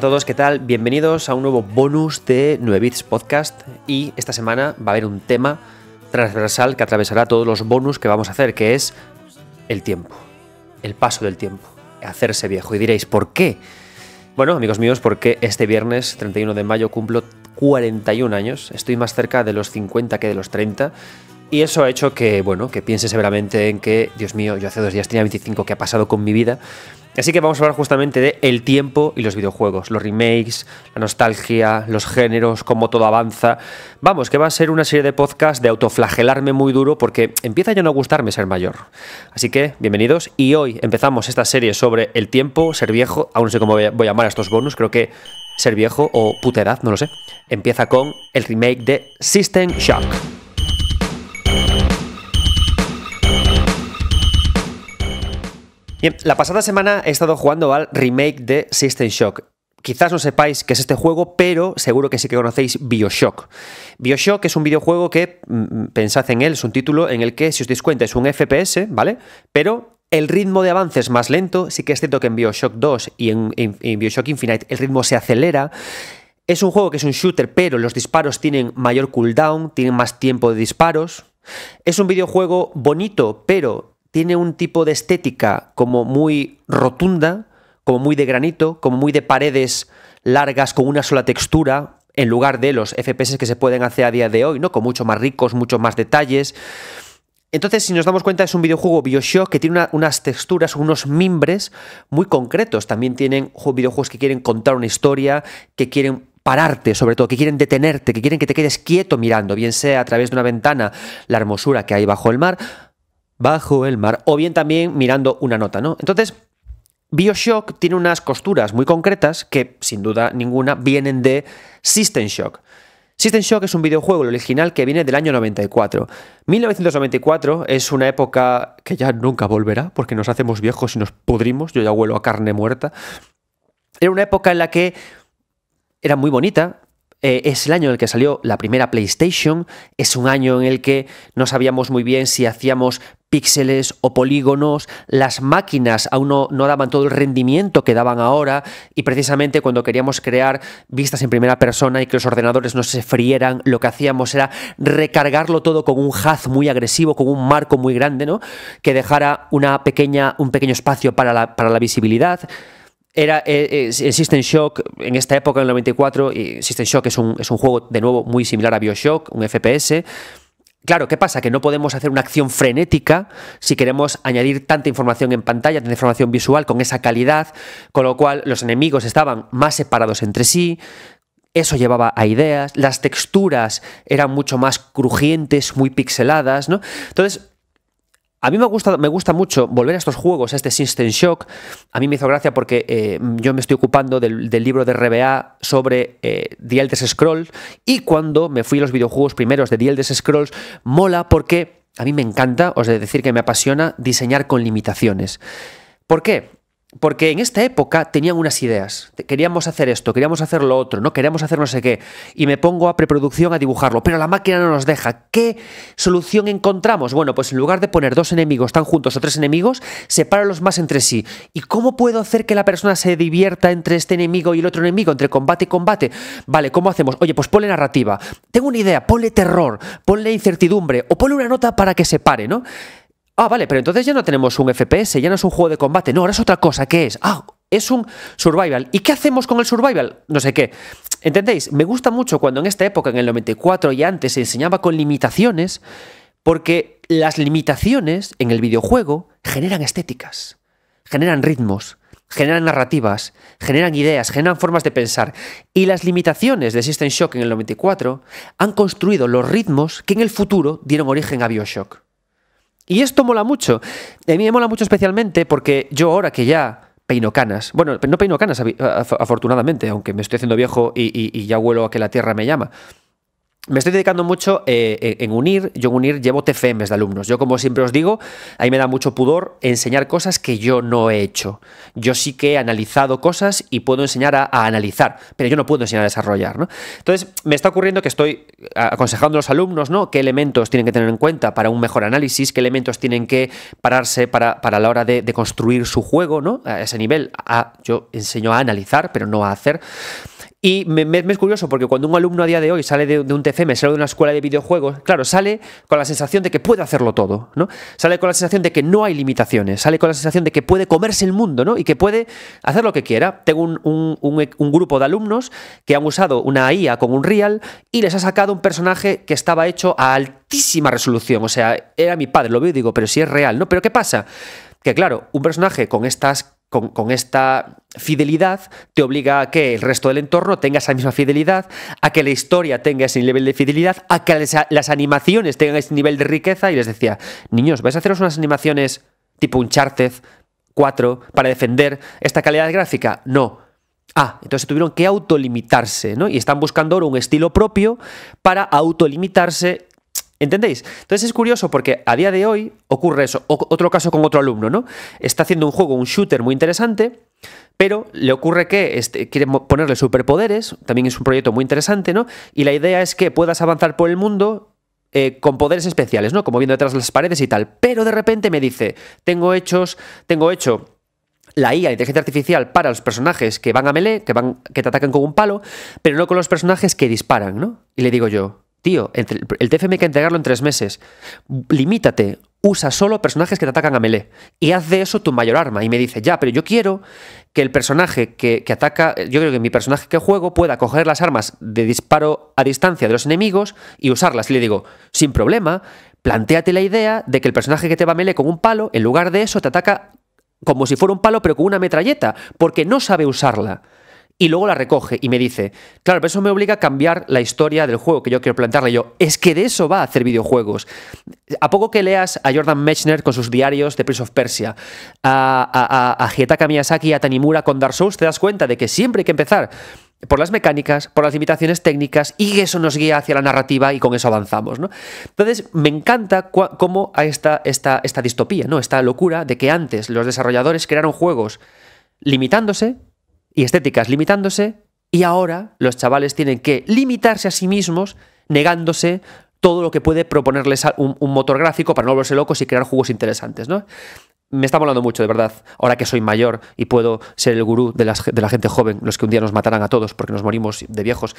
Hola a todos, ¿qué tal? Bienvenidos a un nuevo bonus de 9 Bits Podcast y esta semana va a haber un tema transversal que atravesará todos los bonus que vamos a hacer, que es el tiempo, el paso del tiempo, hacerse viejo. Y diréis, ¿por qué? Bueno, amigos míos, porque este viernes 31 de mayo cumplo 41 años, estoy más cerca de los 50 que de los 30 y eso ha hecho que, bueno, que piense severamente en que, Dios mío, yo hace dos días tenía 25, ¿qué ha pasado con mi vida? Así que vamos a hablar justamente de el tiempo y los videojuegos, los remakes, la nostalgia, los géneros, cómo todo avanza. Vamos, que va a ser una serie de podcast de autoflagelarme muy duro porque empieza ya no a gustarme ser mayor. Así que, bienvenidos. Y hoy empezamos esta serie sobre el tiempo, ser viejo, aún no sé cómo voy a llamar a estos bonus, creo que ser viejo o puta edad, no lo sé. Empieza con el remake de System Shock. Bien, la pasada semana he estado jugando al remake de System Shock. Quizás no sepáis qué es este juego, pero seguro que sí que conocéis Bioshock. Bioshock es un videojuego que, mm, mm, pensad en él, es un título en el que, si os dais cuenta, es un FPS, ¿vale? Pero el ritmo de avance es más lento, sí que es cierto que en Bioshock 2 y en, en, Bioshock Infinite el ritmo se acelera. Es un juego que es un shooter, pero los disparos tienen mayor cooldown, tienen más tiempo de disparos. Es un videojuego bonito, pero tiene un tipo de estética como muy rotunda, como muy de granito, como muy de paredes largas con una sola textura, en lugar de los FPS que se pueden hacer a día de hoy, ¿no? Con mucho más ricos, mucho más detalles. Entonces, si nos damos cuenta, es un videojuego Bioshock que tiene unas texturas, unos mimbres muy concretos. También tienen videojuegos que quieren contar una historia, que quieren pararte, sobre todo, que quieren detenerte, que quieren que te quedes quieto mirando, bien sea a través de una ventana, la hermosura que hay bajo el mar, bajo el mar, o bien también mirando una nota, ¿no? Entonces, Bioshock tiene unas costuras muy concretas que, sin duda ninguna, vienen de System Shock. System Shock es un videojuego el original que viene del año 94. 1994 es una época que ya nunca volverá porque nos hacemos viejos y nos pudrimos, yo ya huelo a carne muerta. Era una época en la que era muy bonita, eh, es el año en el que salió la primera PlayStation, es un año en el que no sabíamos muy bien si hacíamos píxeles o polígonos, las máquinas aún no, daban todo el rendimiento que daban ahora y precisamente cuando queríamos crear vistas en primera persona y que los ordenadores no se frieran, lo que hacíamos era recargarlo todo con un haz muy agresivo, con un marco muy grande, ¿no? que dejara una pequeña, un pequeño espacio para la, para la visibilidad era eh, System Shock en esta época, en el 94, y System Shock es un, es un, juego de nuevo muy similar a Bioshock, un FPS, Claro, ¿qué pasa? Que no podemos hacer una acción frenética si queremos añadir tanta información en pantalla, tanta información visual con esa calidad, con lo cual los enemigos estaban más separados entre sí, eso llevaba a ideas, las texturas eran mucho más crujientes, muy pixeladas, ¿no? Entonces, a mí me gusta, me gusta mucho volver a estos juegos, a este System Shock. A mí me hizo gracia porque eh, yo me estoy ocupando del, libro de RBA sobre eh, The Elder Scrolls y cuando me fui a los videojuegos primeros de The Elder Scrolls, mola porque a mí me encanta, os de decir que me apasiona diseñar con limitaciones. ¿Por qué? porque en esta época tenían unas ideas. Queríamos hacer esto, queríamos hacer lo otro, no queríamos hacer no sé qué. Y me pongo a preproducción a dibujarlo, pero la máquina no nos deja. ¿Qué solución encontramos? Bueno, pues en lugar de poner dos enemigos tan juntos o tres enemigos, separa los más entre sí. ¿Y cómo puedo hacer que la persona se divierta entre este enemigo y el otro enemigo, entre combate y combate? Vale, ¿cómo hacemos? Oye, pues ponle narrativa. Tengo una idea, ponle terror, ponle incertidumbre o ponle una nota para que se pare, ¿no? Ah, vale, pero entonces ya no tenemos un FPS, ya no es un juego de combate. No, ahora es otra cosa. ¿Qué es? Ah, es un survival. ¿Y qué hacemos con el survival? No sé qué. ¿Entendéis? Me gusta mucho cuando en esta época, en el 94 y antes, se enseñaba con limitaciones, porque las limitaciones en el videojuego generan estéticas, generan ritmos, generan narrativas, generan ideas, generan formas de pensar. Y las limitaciones de System Shock en el 94 han construido los ritmos que en el futuro dieron origen a Bioshock. Y esto mola mucho. A mí me mola mucho especialmente porque yo ahora que ya peino canas. Bueno, no peino canas, afortunadamente, aunque me estoy haciendo viejo y, ya huelo a que la tierra me llama. Me estoy dedicando mucho eh, en unir, yo en unir llevo TFMs de alumnos. Yo como siempre os digo, ahí me da mucho pudor enseñar cosas que yo no he hecho. Yo sí que he analizado cosas y puedo enseñar a, analizar, pero yo no puedo enseñar a desarrollar. ¿no? Entonces, me está ocurriendo que estoy aconsejando a los alumnos ¿no? qué elementos tienen que tener en cuenta para un mejor análisis, qué elementos tienen que pararse para, para la hora de, construir su juego ¿no? a ese nivel. yo enseño a analizar, pero no a hacer. Y me, es curioso porque cuando un alumno a día de hoy sale de, un TFM, sale de una escuela de videojuegos, claro, sale con la sensación de que puede hacerlo todo, ¿no? Sale con la sensación de que no hay limitaciones, sale con la sensación de que puede comerse el mundo, ¿no? Y que puede hacer lo que quiera. Tengo un, grupo de alumnos que han usado una IA con un Real y les ha sacado un personaje que estaba hecho a altísima resolución. O sea, era mi padre, lo veo y digo, pero si es real, ¿no? Pero ¿qué pasa? Que claro, un personaje con estas con, esta fidelidad te obliga a que el resto del entorno tenga esa misma fidelidad, a que la historia tenga ese nivel de fidelidad, a que las animaciones tengan ese nivel de riqueza. Y les decía, niños, vais a haceros unas animaciones tipo un chartez 4 para defender esta calidad gráfica. No. Ah, entonces tuvieron que autolimitarse, ¿no? Y están buscando ahora un estilo propio para autolimitarse ¿Entendéis? Entonces es curioso porque a día de hoy ocurre eso. otro caso con otro alumno, ¿no? Está haciendo un juego, un shooter muy interesante, pero le ocurre que este, quiere ponerle superpoderes, también es un proyecto muy interesante, ¿no? Y la idea es que puedas avanzar por el mundo eh, con poderes especiales, ¿no? Como viendo detrás de las paredes y tal. Pero de repente me dice, tengo hechos, tengo hecho la IA, de inteligencia artificial, para los personajes que van a melee, que, que te atacan con un palo, pero no con los personajes que disparan, ¿no? Y le digo yo, Tío, el TFM hay que entregarlo en tres meses. Limítate, usa solo personajes que te atacan a melee. Y haz de eso tu mayor arma. Y me dice, ya, pero yo quiero que el personaje que, que ataca, yo creo que mi personaje que juego pueda coger las armas de disparo a distancia de los enemigos y usarlas. Y le digo, sin problema, planteate la idea de que el personaje que te va a melee con un palo, en lugar de eso, te ataca como si fuera un palo, pero con una metralleta, porque no sabe usarla y luego la recoge y me dice, claro, pero eso me obliga a cambiar la historia del juego que yo quiero plantearle. yo, es que de eso va a hacer videojuegos. ¿A poco que leas a Jordan Mechner con sus diarios de Prince of Persia? A, a, a, a Hietaka Miyazaki a Tanimura con Dark Souls, te das cuenta de que siempre hay que empezar por las mecánicas, por las limitaciones técnicas y eso nos guía hacia la narrativa y con eso avanzamos, Entonces, me encanta cómo hay esta, esta, esta distopía, ¿no? Esta locura de que antes los desarrolladores crearon juegos limitándose, y estéticas limitándose, y ahora los chavales tienen que limitarse a sí mismos, negándose todo lo que puede proponerles un, motor gráfico para no volverse locos y crear juegos interesantes, ¿no? Me está molando mucho, de verdad, ahora que soy mayor y puedo ser el gurú de, de la gente joven, los que un día nos matarán a todos porque nos morimos de viejos,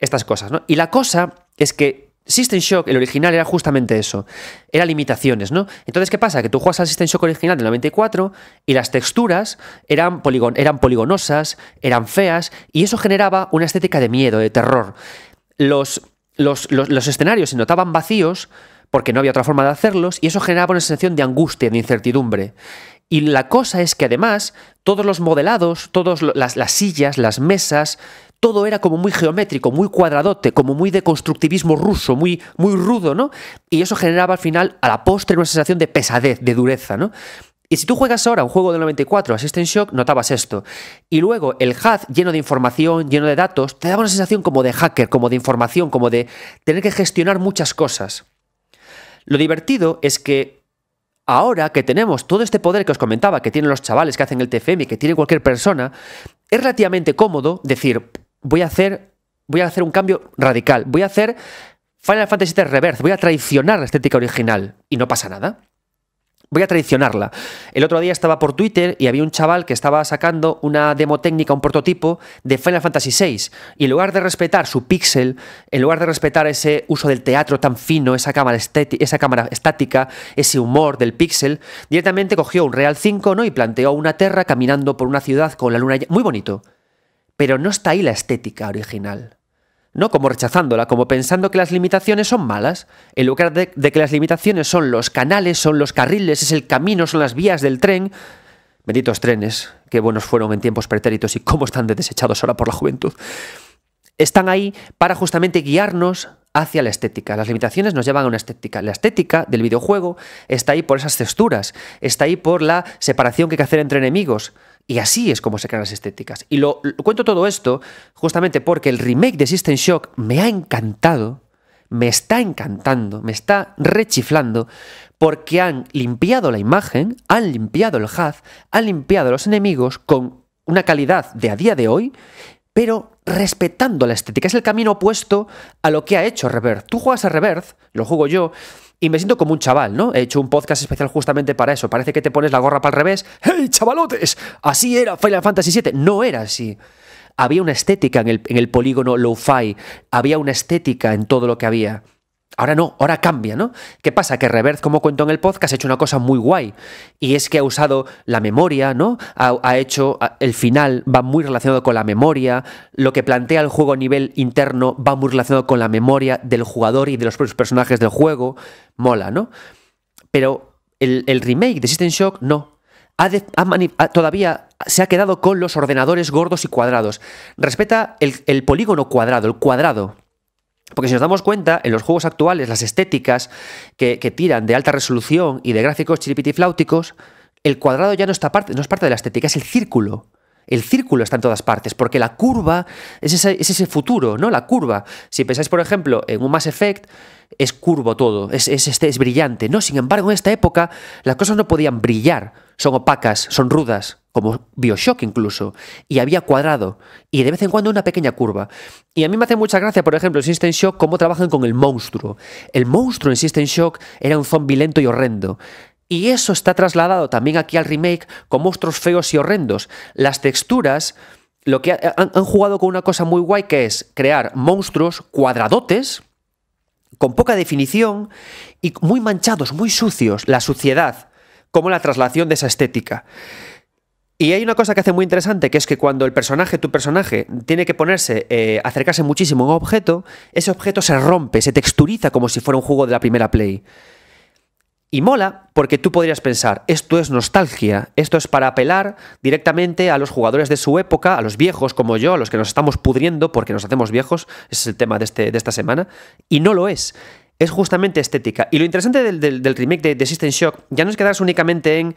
estas cosas, ¿no? Y la cosa es que System Shock, el original, era justamente eso. Era limitaciones, ¿no? Entonces, ¿qué pasa? Que tú juegas al System Shock original del 94 y las texturas eran, eran poligonosas, eran feas, y eso generaba una estética de miedo, de terror. Los, los, escenarios se notaban vacíos porque no había otra forma de hacerlos, y eso generaba una sensación de angustia, de incertidumbre. Y la cosa es que además, todos los modelados, todas las, las sillas, las mesas, todo era como muy geométrico, muy cuadradote, como muy de constructivismo ruso, muy, muy rudo, ¿no? Y eso generaba al final, a la postre, una sensación de pesadez, de dureza, ¿no? Y si tú juegas ahora un juego del 94, Assistant Shock, notabas esto. Y luego el HUD lleno de información, lleno de datos, te daba una sensación como de hacker, como de información, como de tener que gestionar muchas cosas. Lo divertido es que ahora que tenemos todo este poder que os comentaba, que tienen los chavales que hacen el TFM, y que tiene cualquier persona, es relativamente cómodo decir, voy a hacer, voy a hacer un cambio radical, voy a hacer Final Fantasy VII Reverse, voy a traicionar la estética original y no pasa nada. Voy a traicionarla. El otro día estaba por Twitter y había un chaval que estaba sacando una demo técnica, un prototipo de Final Fantasy VI. Y en lugar de respetar su pixel, en lugar de respetar ese uso del teatro tan fino, esa cámara, estática, ese humor del pixel, directamente cogió un Real 5 ¿no? y planteó una terra caminando por una ciudad con la luna. Muy bonito pero no está ahí la estética original. ¿no? Como rechazándola, como pensando que las limitaciones son malas, en lugar de, que las limitaciones son los canales, son los carriles, es el camino, son las vías del tren. Benditos trenes, qué buenos fueron en tiempos pretéritos y cómo están desechados ahora por la juventud. Están ahí para justamente guiarnos hacia la estética. Las limitaciones nos llevan a una estética. La estética del videojuego está ahí por esas texturas, está ahí por la separación que hay que hacer entre enemigos, y así es como se crean las estéticas. Y lo, cuento todo esto justamente porque el remake de System Shock me ha encantado, me está encantando, me está rechiflando, porque han limpiado la imagen, han limpiado el haz, han limpiado los enemigos con una calidad de a día de hoy, pero respetando la estética. Es el camino opuesto a lo que ha hecho Reverse. Tú juegas a Reverse, lo juego yo, y me siento como un chaval, ¿no? He hecho un podcast especial justamente para eso. Parece que te pones la gorra para el revés. ¡Hey, chavalotes! Así era Final Fantasy VII. No era así. Había una estética en el, en el polígono lo-fi. Había una estética en todo lo que había. Ahora no, ahora cambia, ¿no? ¿Qué pasa? Que Reverse como cuento en el podcast, ha hecho una cosa muy guay. Y es que ha usado la memoria, ¿no? Ha, hecho. El final va muy relacionado con la memoria. Lo que plantea el juego a nivel interno va muy relacionado con la memoria del jugador y de los propios personajes del juego. Mola, ¿no? Pero el, remake de System Shock, no. todavía se ha quedado con los ordenadores gordos y cuadrados. Respeta el polígono cuadrado, el cuadrado porque si nos damos cuenta, en los juegos actuales, las estéticas que, tiran de alta resolución y de gráficos chiripitifláuticos, el cuadrado ya no, está parte, no es parte de la estética, es el círculo. El círculo está en todas partes, porque la curva es ese, es ese futuro, ¿no? La curva. Si pensáis, por ejemplo, en un Mass Effect, es curvo todo, este, es, brillante. No, sin embargo, en esta época las cosas no podían brillar, son opacas, son rudas, como Bioshock incluso, y había cuadrado, y de vez en cuando una pequeña curva. Y a mí me hace mucha gracia, por ejemplo, en System Shock, cómo trabajan con el monstruo. El monstruo en System Shock era un zombi lento y horrendo. Y eso está trasladado también aquí al remake con monstruos feos y horrendos. Las texturas, lo que han, han jugado con una cosa muy guay que es crear monstruos cuadradotes, con poca definición y muy manchados, muy sucios, la suciedad, como la traslación de esa estética. Y hay una cosa que hace muy interesante, que es que cuando el personaje, tu personaje, tiene que ponerse, eh, acercarse muchísimo a un objeto, ese objeto se rompe, se texturiza como si fuera un juego de la primera play. Y mola porque tú podrías pensar, esto es nostalgia, esto es para apelar directamente a los jugadores de su época, a los viejos como yo, a los que nos estamos pudriendo porque nos hacemos viejos, ese es el tema de, este, de esta semana, y no lo es. Es justamente estética. Y lo interesante del, remake de, de, System Shock ya no es quedarse únicamente en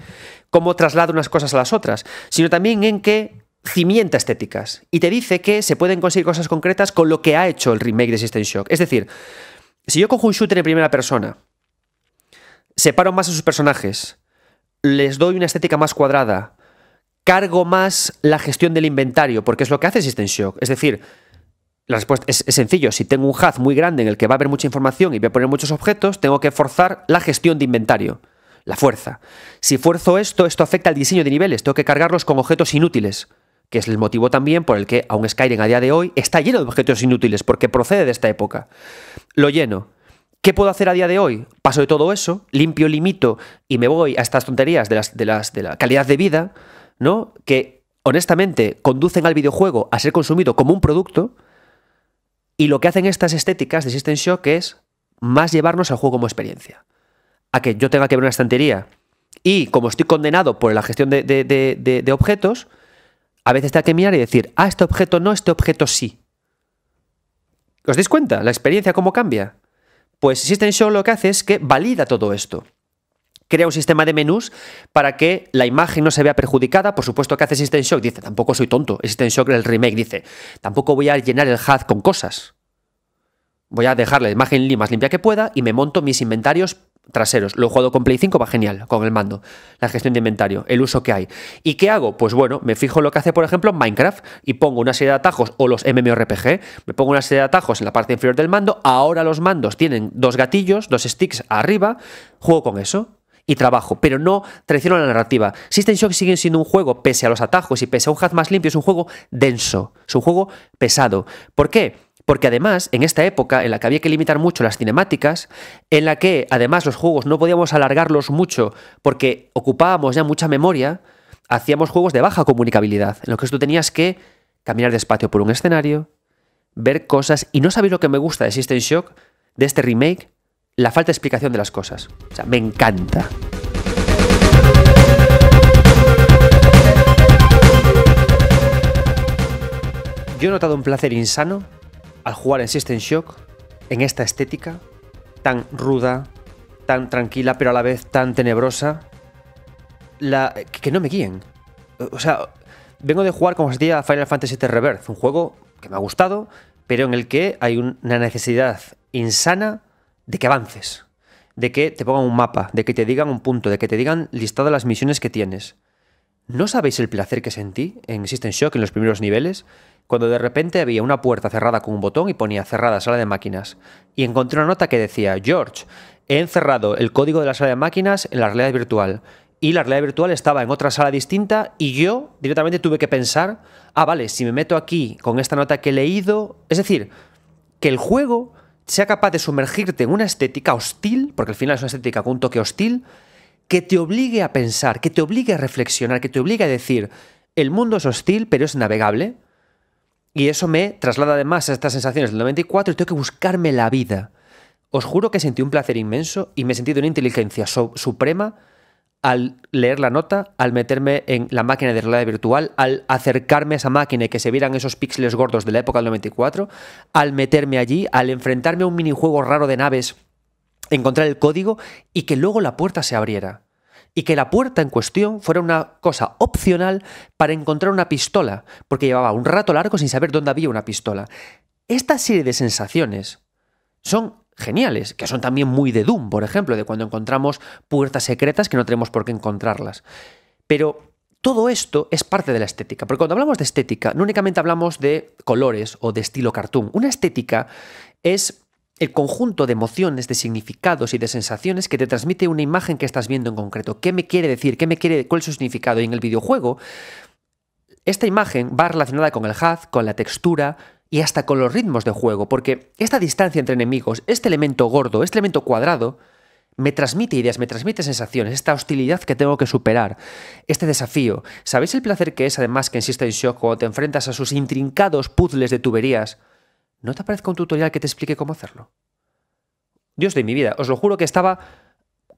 cómo traslada unas cosas a las otras, sino también en que cimienta estéticas y te dice que se pueden conseguir cosas concretas con lo que ha hecho el remake de System Shock. Es decir, si yo cojo un shooter en primera persona, Separo más a sus personajes, les doy una estética más cuadrada, cargo más la gestión del inventario, porque es lo que hace System Shock. Es decir, la respuesta es, sencilla. sencillo. Si tengo un haz muy grande en el que va a haber mucha información y voy a poner muchos objetos, tengo que forzar la gestión de inventario, la fuerza. Si fuerzo esto, esto afecta al diseño de niveles. Tengo que cargarlos con objetos inútiles, que es el motivo también por el que aún Skyrim a día de hoy está lleno de objetos inútiles, porque procede de esta época. Lo lleno. ¿Qué puedo hacer a día de hoy? Paso de todo eso, limpio, limito y me voy a estas tonterías de, la calidad de vida, ¿no? Que honestamente conducen al videojuego a ser consumido como un producto y lo que hacen estas estéticas de System Shock es más llevarnos al juego como experiencia. A que yo tenga que ver una estantería y como estoy condenado por la gestión de, objetos, a veces tengo que mirar y decir, ah, este objeto no, este objeto sí. ¿Os dais cuenta? La experiencia cómo cambia. Pues System Shock lo que hace es que valida todo esto crea un sistema de menús para que la imagen no se vea perjudicada. Por supuesto que hace System Shock, dice, tampoco soy tonto. System Shock el remake dice, tampoco voy a llenar el HUD con cosas. Voy a dejar la imagen más limpia que pueda y me monto mis inventarios traseros. Lo he jugado con Play 5, va genial, con el mando. La gestión de inventario, el uso que hay. ¿Y qué hago? Pues bueno, me fijo lo que hace, por ejemplo, Minecraft y pongo una serie de atajos o los MMORPG. Me pongo una serie de atajos en la parte inferior del mando. Ahora los mandos tienen dos gatillos, dos sticks arriba. Juego con eso y trabajo, pero no traiciono la narrativa. System Shock sigue siendo un juego, pese a los atajos y pese a un haz más limpio, es un juego denso, es un juego pesado. ¿Por qué? Porque además, en esta época en la que había que limitar mucho las cinemáticas, en la que además los juegos no podíamos alargarlos mucho porque ocupábamos ya mucha memoria, hacíamos juegos de baja comunicabilidad, en los que tú tenías que caminar despacio por un escenario, ver cosas, y no sabéis lo que me gusta de System Shock, de este remake, la falta de explicación de las cosas. O sea, me encanta. Yo he notado un placer insano al jugar en System Shock en esta estética tan ruda, tan tranquila, pero a la vez tan tenebrosa, la, que no me guíen. O sea, vengo de jugar como se decía Final Fantasy VII Rebirth, un juego que me ha gustado, pero en el que hay una necesidad insana de que avances, de que te pongan un mapa, de que te digan un punto, de que te digan listado las misiones que tienes. ¿No sabéis el placer que sentí en System Shock en los primeros niveles? cuando de repente había una puerta cerrada con un botón y ponía cerrada sala de máquinas. Y encontré una nota que decía, George, he encerrado el código de la sala de máquinas en la realidad virtual. Y la realidad virtual estaba en otra sala distinta y yo directamente tuve que pensar, ah, vale, si me meto aquí con esta nota que he leído, es decir, que el juego sea capaz de sumergirte en una estética hostil, porque al final es una estética con un toque hostil, que te obligue a pensar, que te obligue a reflexionar, que te obligue a decir, el mundo es hostil, pero es navegable. Y eso me traslada además a estas sensaciones del 94 y tengo que buscarme la vida. Os juro que sentí un placer inmenso y me sentí de una inteligencia suprema al leer la nota, al meterme en la máquina de realidad virtual, al acercarme a esa máquina y que se vieran esos píxeles gordos de la época del 94, al meterme allí, al enfrentarme a un minijuego raro de naves, encontrar el código y que luego la puerta se abriera y que la puerta en cuestión fuera una cosa opcional para encontrar una pistola, porque llevaba un rato largo sin saber dónde había una pistola. Esta serie de sensaciones son geniales, que son también muy de Doom, por ejemplo, de cuando encontramos puertas secretas que no tenemos por qué encontrarlas. Pero todo esto es parte de la estética, porque cuando hablamos de estética, no únicamente hablamos de colores o de estilo cartoon. Una estética es el conjunto de emociones, de significados y de sensaciones que te transmite una imagen que estás viendo en concreto. ¿Qué me quiere decir? me quiere? ¿Cuál es su significado? Y en el videojuego, esta imagen va relacionada con el haz, con la textura y hasta con los ritmos de juego, porque esta distancia entre enemigos, este elemento gordo, este elemento cuadrado, me transmite ideas, me transmite sensaciones, esta hostilidad que tengo que superar, este desafío. ¿Sabéis el placer que es además que en System Shock te enfrentas a sus intrincados puzzles de tuberías? ¿No te aparezca un tutorial que te explique cómo hacerlo? Dios de mi vida, os lo juro que estaba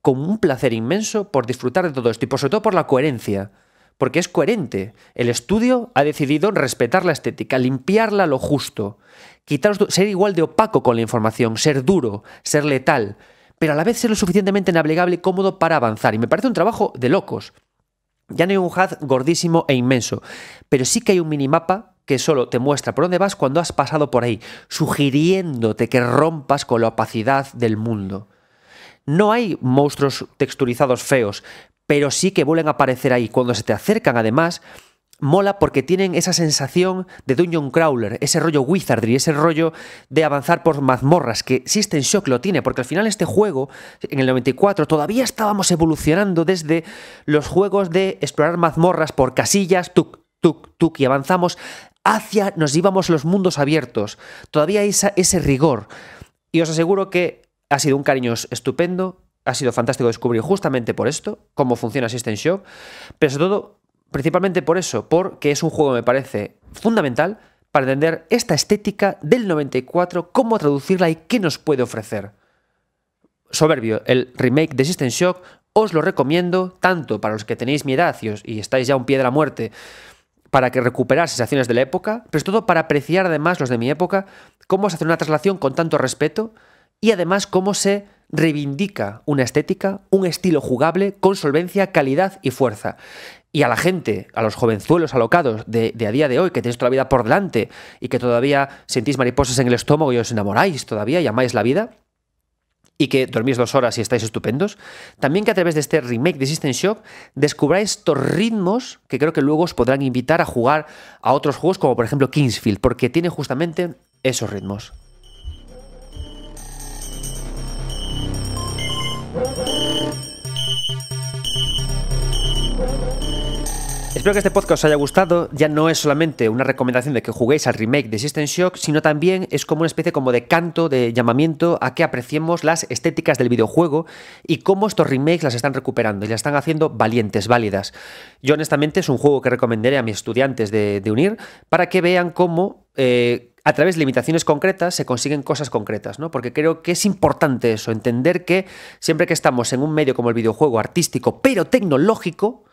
con un placer inmenso por disfrutar de todo esto y por sobre todo por la coherencia, porque es coherente. El estudio ha decidido respetar la estética, limpiarla lo justo, quitaros, ser igual de opaco con la información, ser duro, ser letal, pero a la vez ser lo suficientemente navegable y cómodo para avanzar. Y me parece un trabajo de locos. Ya no hay un HUD gordísimo e inmenso, pero sí que hay un minimapa que solo te muestra por dónde vas cuando has pasado por ahí, sugiriéndote que rompas con la opacidad del mundo. No hay monstruos texturizados feos, pero sí que vuelven a aparecer ahí. Cuando se te acercan, además, mola porque tienen esa sensación de Dungeon Crawler, ese rollo wizardry, ese rollo de avanzar por mazmorras, que System Shock lo tiene, porque al final este juego, en el 94, todavía estábamos evolucionando desde los juegos de explorar mazmorras por casillas, tuk, tuk, tuk, y avanzamos hacia nos íbamos los mundos abiertos. Todavía hay ese rigor. Y os aseguro que ha sido un cariño estupendo, ha sido fantástico descubrir justamente por esto, cómo funciona System Shock, pero sobre todo, principalmente por eso, porque es un juego me parece fundamental para entender esta estética del 94, cómo traducirla y qué nos puede ofrecer. Soberbio, el remake de System Shock, os lo recomiendo tanto para los que tenéis mi edad y, y estáis ya a un pie de la muerte para que recuperar sensaciones de la época, pero sobre todo para apreciar además los de mi época, cómo se hace una traslación con tanto respeto y además cómo se reivindica una estética, un estilo jugable con solvencia, calidad y fuerza. Y a la gente, a los jovenzuelos alocados de, de a día de hoy, que tenéis toda la vida por delante y que todavía sentís mariposas en el estómago y os enamoráis todavía y amáis la vida, y que dormís dos horas y estáis estupendos. También que a través de este remake de System Shock descubráis estos ritmos que creo que luego os podrán invitar a jugar a otros juegos como por ejemplo Kingsfield, porque tiene justamente esos ritmos. Espero que este podcast os haya gustado. Ya no es solamente una recomendación de que juguéis al remake de System Shock, sino también es como una especie como de canto, de llamamiento a que apreciemos las estéticas del videojuego y cómo estos remakes las están recuperando y las están haciendo valientes, válidas. Yo honestamente es un juego que recomendaré a mis estudiantes de, UNIR para que vean cómo... Eh, a través de limitaciones concretas se consiguen cosas concretas, ¿no? Porque creo que es importante eso, entender que siempre que estamos en un medio como el videojuego artístico, pero tecnológico,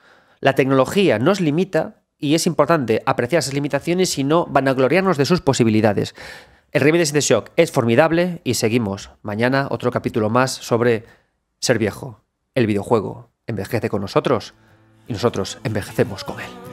la tecnología nos limita y es importante apreciar esas limitaciones y no vanagloriarnos de sus posibilidades. El Remedy de Shock es formidable y seguimos. Mañana otro capítulo más sobre ser viejo. El videojuego envejece con nosotros y nosotros envejecemos con él.